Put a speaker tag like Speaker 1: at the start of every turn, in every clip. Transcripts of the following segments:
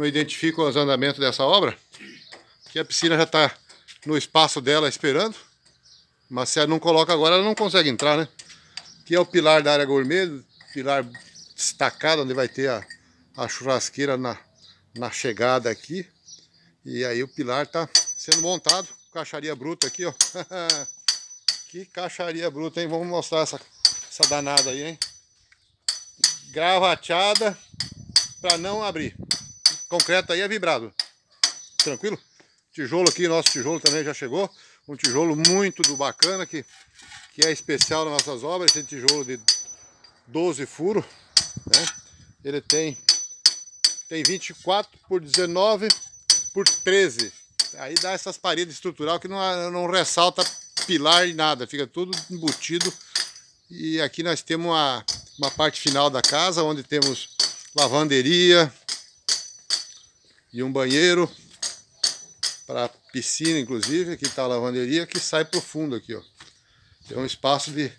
Speaker 1: não identifico os andamentos dessa obra. Que a piscina já está no espaço dela esperando. Mas se ela não coloca agora, ela não consegue entrar, né? Aqui é o pilar da área gourmet, pilar destacado, onde vai ter a, a churrasqueira na, na chegada aqui. E aí o pilar está sendo montado. Caixaria bruta aqui, ó. que caixaria bruta, hein? Vamos mostrar essa, essa danada aí, hein? Gravateada para não abrir concreto aí é vibrado. Tranquilo? Tijolo aqui, nosso tijolo também já chegou. Um tijolo muito do bacana que, que é especial nas nossas obras. Esse tijolo de 12 furos. Né? Ele tem, tem 24 por 19 por 13. Aí dá essas paredes estrutural que não, não ressalta pilar e nada. Fica tudo embutido. E aqui nós temos uma, uma parte final da casa onde temos lavanderia, e um banheiro para piscina, inclusive. Aqui está a lavanderia que sai para o fundo aqui, ó. Tem um espaço de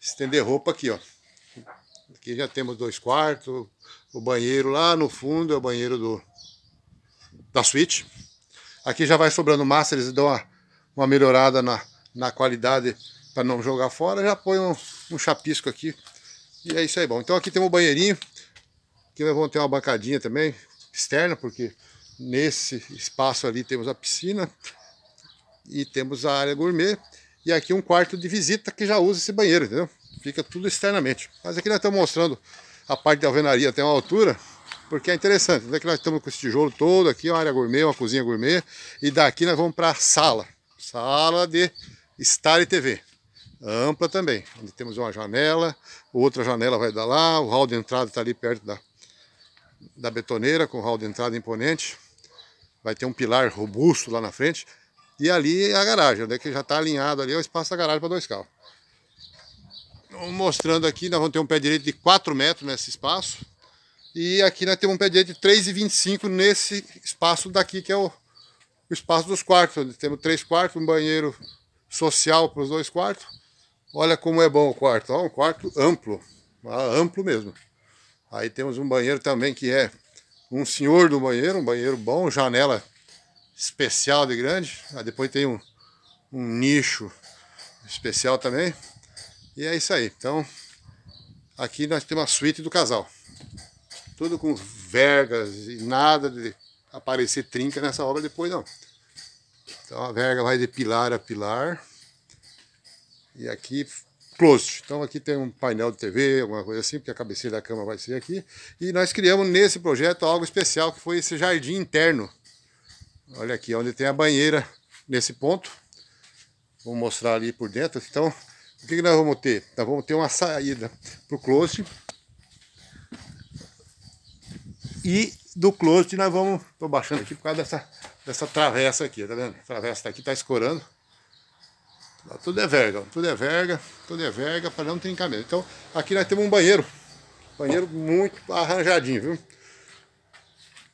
Speaker 1: estender roupa aqui, ó. Aqui já temos dois quartos, o banheiro lá no fundo é o banheiro do, da suíte. Aqui já vai sobrando massa, eles dão uma, uma melhorada na, na qualidade para não jogar fora, já põe um, um, chapisco aqui. E é isso aí, bom. Então aqui tem um banheirinho, aqui nós vamos ter uma bancadinha também, externa, porque nesse espaço ali temos a piscina e temos a área gourmet e aqui um quarto de visita que já usa esse banheiro, entendeu? Fica tudo externamente. Mas aqui nós estamos mostrando a parte da alvenaria até uma altura, porque é interessante. Daqui é nós estamos com esse tijolo todo, aqui uma área gourmet, uma cozinha gourmet, e daqui nós vamos para a sala, sala de estar e TV. Ampla também, onde temos uma janela, outra janela vai dar lá, o hall de entrada está ali perto da da betoneira com hall de entrada imponente. Vai ter um pilar robusto lá na frente. E ali é a garagem, onde é que já está alinhado ali, é o espaço da garagem para dois carros. Então, mostrando aqui, nós vamos ter um pé direito de 4 metros nesse espaço. E aqui nós temos um pé direito de 3,25 nesse espaço daqui, que é o, o espaço dos quartos. Onde temos três quartos, um banheiro social para os dois quartos. Olha como é bom o quarto. Ó, um quarto amplo, ah, amplo mesmo. Aí temos um banheiro também que é um senhor do banheiro, um banheiro bom, janela especial de grande. Aí depois tem um, um nicho especial também. E é isso aí. Então, aqui nós temos a suíte do casal. Tudo com vergas e nada de aparecer trinca nessa obra depois não. Então a verga vai de pilar a pilar. E aqui então aqui tem um painel de TV, alguma coisa assim, porque a cabeceira da cama vai ser aqui. E nós criamos nesse projeto algo especial, que foi esse jardim interno. Olha aqui, onde tem a banheira nesse ponto. Vou mostrar ali por dentro. Então, o que, nós vamos ter? Nós vamos ter uma saída para o closet. E do closet nós vamos... Estou baixando aqui por causa dessa, dessa travessa aqui, tá vendo? A travessa tá aqui está escorando. Tudo é verga, tudo é verga, tudo é verga para não trincar mesmo. Então aqui nós temos um banheiro, banheiro muito arranjadinho, viu?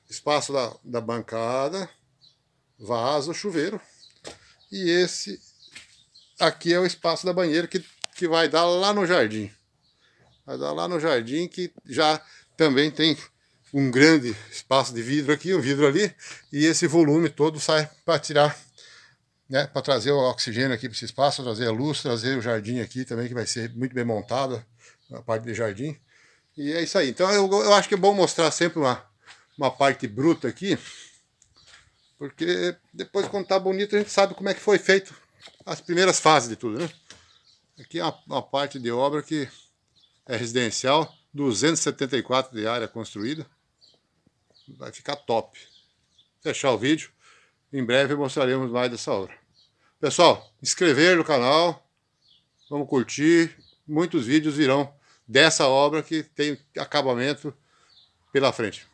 Speaker 1: Espaço da, da bancada, vaso, chuveiro. E esse aqui é o espaço da banheira que, que vai dar lá no jardim. Vai dar lá no jardim que já também tem um grande espaço de vidro aqui, um vidro ali. E esse volume todo sai para tirar né, para trazer o oxigênio aqui para esse espaço, trazer a luz, trazer o jardim aqui também, que vai ser muito bem montada, a parte de jardim. E é isso aí. Então eu, eu acho que é bom mostrar sempre uma, uma parte bruta aqui, porque depois quando tá bonito a gente sabe como é que foi feito as primeiras fases de tudo, né? Aqui é uma, uma parte de obra que é residencial, 274 de área construída. Vai ficar top. Fechar o vídeo. Em breve mostraremos mais dessa obra. Pessoal, inscrever no canal, vamos curtir. Muitos vídeos virão dessa obra que tem acabamento pela frente.